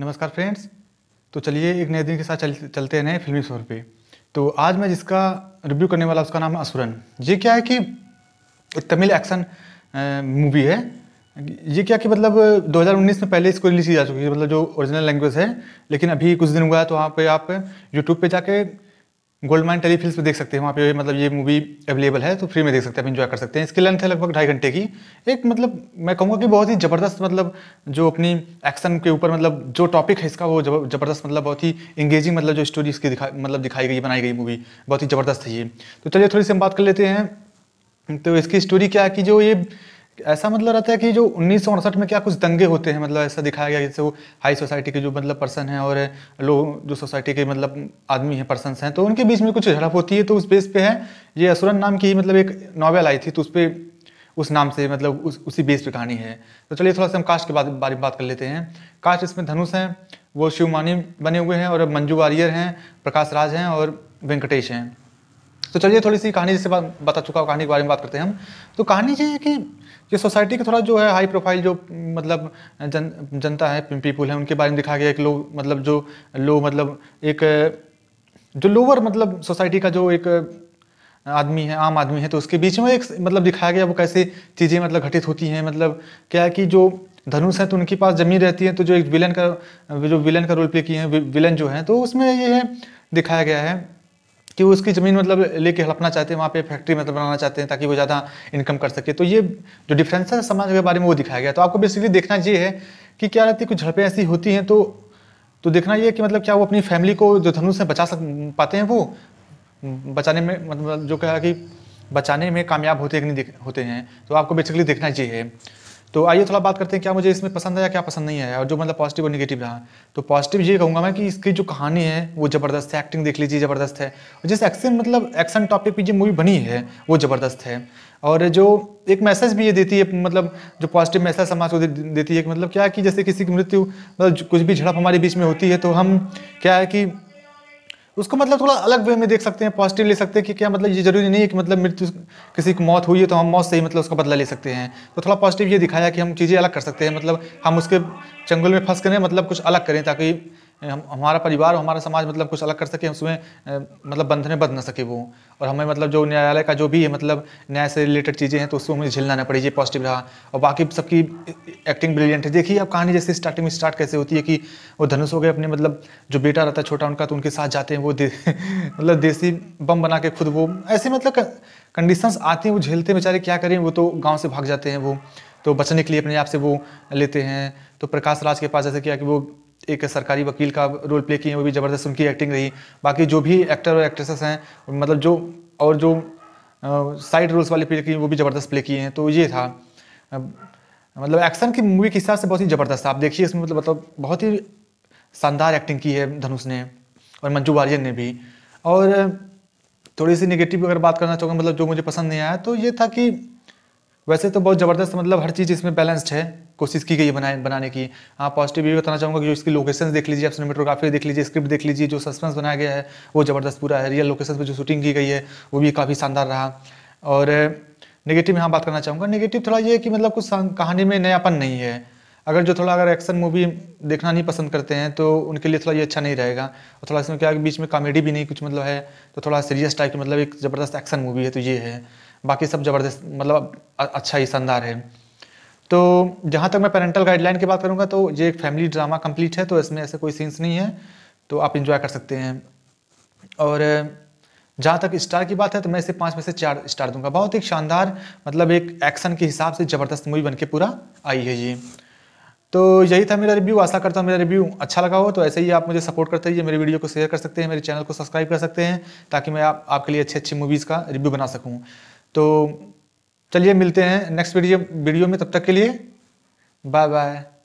नमस्कार फ्रेंड्स तो चलिए एक नए दिन के साथ चल, चलते हैं नए फिल्मी शोर पे तो आज मैं जिसका रिव्यू करने वाला उसका नाम है असुरन ये क्या है कि एक तमिल एक्शन मूवी है ये क्या कि मतलब 2019 में पहले इसको रिलीज की जा चुकी है मतलब जो ओरिजिनल लैंग्वेज है लेकिन अभी कुछ दिन हुआ है तो वहाँ पे आप यूट्यूब पे जाके गोल्ड माइन टेलीफिल्स पर देख सकते हैं वहाँ पे मतलब ये मूवी अवेलेबल है तो फ्री में देख सकते हैं आप इन्जॉय कर सकते हैं इसकी लेंथ है लगभग ढाई घंटे की एक मतलब मैं कहूँगा कि बहुत ही ज़बरदस्त मतलब जो अपनी एक्शन के ऊपर मतलब जो टॉपिक है इसका वो ज़बरदस्त मतलब बहुत ही इंगेजिंग मतलब जो स्टोरी इसकी दिखा मतलब दिखाई गई बनाई गई मूवी बहुत ही ज़बरदस्त है ये तो चलिए थोड़ी सी हम बात कर लेते हैं तो इसकी स्टोरी क्या है कि जो ये ऐसा मतलब रहता है कि जो उन्नीस में क्या कुछ दंगे होते हैं मतलब ऐसा दिखाया गया जैसे वो हाई सोसाइटी के जो मतलब पर्सन हैं और लो जो सोसाइटी के मतलब आदमी हैं पर्सनस हैं तो उनके बीच में कुछ झड़प होती है तो उस बेस पे है ये असुरन नाम की मतलब एक नॉवेल आई थी तो उस पर उस नाम से मतलब उस उसी बेस पे कहानी है तो चलिए थोड़ा सा हम कास्ट के बारे में बात कर लेते हैं कास्ट इसमें धनुष हैं वो शिवमानी बने हुए हैं और मंजू वारियर हैं प्रकाश राज हैं और वेंकटेश हैं तो चलिए थोड़ी सी कहानी जैसे बता चुका हूँ कहानी के बारे में बात करते हैं हम तो कहानी ये है कि ये सोसाइटी का थोड़ा जो है हाई प्रोफाइल जो मतलब जन जनता है पीपुल है उनके बारे में दिखाया गया एक लोग मतलब जो लो मतलब एक जो लोअर मतलब सोसाइटी का जो एक आदमी है आम आदमी है तो उसके बीच में एक मतलब दिखाया गया वो कैसे चीज़ें मतलब घटित होती हैं मतलब क्या है कि जो धनुष हैं तो उनके पास ज़मीन रहती है तो जो एक विलन का जो विलन का रोल प्ले किए हैं विलन जो है तो उसमें ये है दिखाया गया है कि वो उसकी ज़मीन मतलब लेके हड़पना चाहते हैं वहाँ पे फैक्ट्री मतलब बनाना चाहते हैं ताकि वो ज़्यादा इनकम कर सके तो ये जो डिफरेंस है समाज के बारे में वो दिखाया गया तो आपको बेसिकली देखना ये है कि क्या रहती है कुछ झड़पें ऐसी होती हैं तो तो देखना ये कि मतलब क्या वो अपनी फैमिली को जो धनुष से बचा सक पाते हैं वो बचाने में मतलब जो कहा कि बचाने में कामयाब होते नहीं होते हैं तो आपको बेसिकली देखना चाहिए तो आइए थोड़ा बात करते हैं क्या मुझे इसमें पसंद आया क्या पसंद नहीं आया और जो मतलब पॉजिटिव और निगेटिव रहा तो पॉजिटिव ये कहूँगा मैं कि इसकी जो कहानी है वो ज़बरदस्त है एक्टिंग देख लीजिए ज़बरदस्त है और जिस एक्शन मतलब एक्शन टॉपिक पर जो मूवी बनी है वो ज़बरदस्त है और जो एक मैसेज भी ये देती है मतलब जो पॉजिटिव मैसेज समाज को दे, देती है कि मतलब क्या है कि जैसे किसी की मृत्यु मतलब कुछ भी झड़प हमारे बीच में होती है तो हम क्या है कि उसको मतलब थोड़ा अलग वे में देख सकते हैं पॉजिटिव ले सकते हैं कि क्या मतलब ये जरूरी नहीं है कि मतलब मृत्यु किसी की मौत हुई है तो हम मौत से ही मतलब उसका बदला ले सकते हैं तो थोड़ा पॉजिटिव ये दिखाया कि हम चीज़ें अलग कर सकते हैं मतलब हम उसके चंगुल में फंस करें मतलब कुछ अलग करें ताकि हम हमारा परिवार और हमारा समाज मतलब कुछ अलग कर सके उसमें मतलब बंधने बंध ना सके वो और हमें मतलब जो न्यायालय का जो भी है मतलब न्याय से रिलेटेड चीज़ें हैं तो उसको हमें झेलना ना पड़े ये पॉजिटिव रहा और बाकी सबकी एक्टिंग ब्रिलियंट है देखिए अब कहानी जैसे स्टार्टिंग में स्टार्ट कैसे होती है कि वो धनुष हो गए अपने मतलब जो बेटा रहता है छोटा उनका तो उनके साथ जाते हैं वो दे, मतलब देसी बम बना के खुद वो ऐसे मतलब कंडीशंस आते हैं वो झेलते बेचारे क्या करें वो तो गाँव से भाग जाते हैं वो तो बचने के लिए अपने आप से वो लेते हैं तो प्रकाश राज के पास जैसे किया कि वो एक सरकारी वकील का रोल प्ले किए हैं वो भी ज़बरदस्त उनकी एक्टिंग रही बाकी जो भी एक्टर और एक्ट्रेसेस हैं मतलब जो और जो साइड रोल्स वाले प्ले किए वो भी ज़बरदस्त प्ले किए हैं तो ये था मतलब एक्शन की मूवी के हिसाब से बहुत ही ज़बरदस्त था आप देखिए इसमें मतलब मतलब बहुत ही शानदार एक्टिंग की है धनुष ने और मंजू वारियर ने भी और थोड़ी सी नेगेटिव अगर बात करना चाहूँगा मतलब जो मुझे पसंद नहीं आया तो ये था कि वैसे तो बहुत ज़बरदस्त मतलब हर चीज़ इसमें बैलेंस्ड है कोशिश की गई बनाए बनाने की हाँ पॉजिटिव ये बताना चाहूँगा कि जो इसकी लोकेशन देख लीजिए आप सिनेमेटोग्राफी देख लीजिए स्क्रिप्ट देख लीजिए जो सस्पेंस बनाया गया है वो ज़बरदस्त पूरा है रियल लोकेशन पर जो शूटिंग की गई है वो भी काफ़ी शानदार रहा और नेगेटिव यहाँ बात करना चाहूँगा नेगेटिव थोड़ा ये है कि मतलब कुछ कहानी में नयापन नहीं है अगर जो थोड़ा अगर एक्शन मूवी देखना नहीं पसंद करते हैं तो उनके लिए थोड़ा ये अच्छा नहीं रहेगा और थोड़ा इसमें क्या बीच में कॉमेडी भी नहीं कुछ मतलब है तो थोड़ा सीरियस टाइप की मतलब एक ज़बरदस्त एक्शन मूवी है तो ये है बाकी सब ज़बरदस्त मतलब अच्छा ही शानदार है तो जहाँ तक मैं पेरेंटल गाइडलाइन की बात करूँगा तो ये एक फैमिली ड्रामा कंप्लीट है तो इसमें ऐसे कोई सीन्स नहीं है तो आप इन्जॉय कर सकते हैं और जहाँ तक स्टार की बात है तो मैं इसे पाँच में से चार स्टार दूंगा बहुत ही शानदार मतलब एक एक्शन के हिसाब से ज़बरदस्त मूवी बन के पूरा आई है ये तो यही था मेरा रिव्यू आशा करता हूँ मेरा रिव्यू अच्छा लगा हो तो ऐसे ही आप मुझे सपोर्ट करते रहिए मेरे वीडियो को शेयर कर सकते हैं मेरे चैनल को सब्सक्राइब कर सकते हैं ताकि मैं आप, आपके लिए अच्छी अच्छी मूवीज़ का रिव्यू बना सकूँ तो चलिए मिलते हैं नेक्स्ट वीडियो वीडियो में तब तक के लिए बाय बाय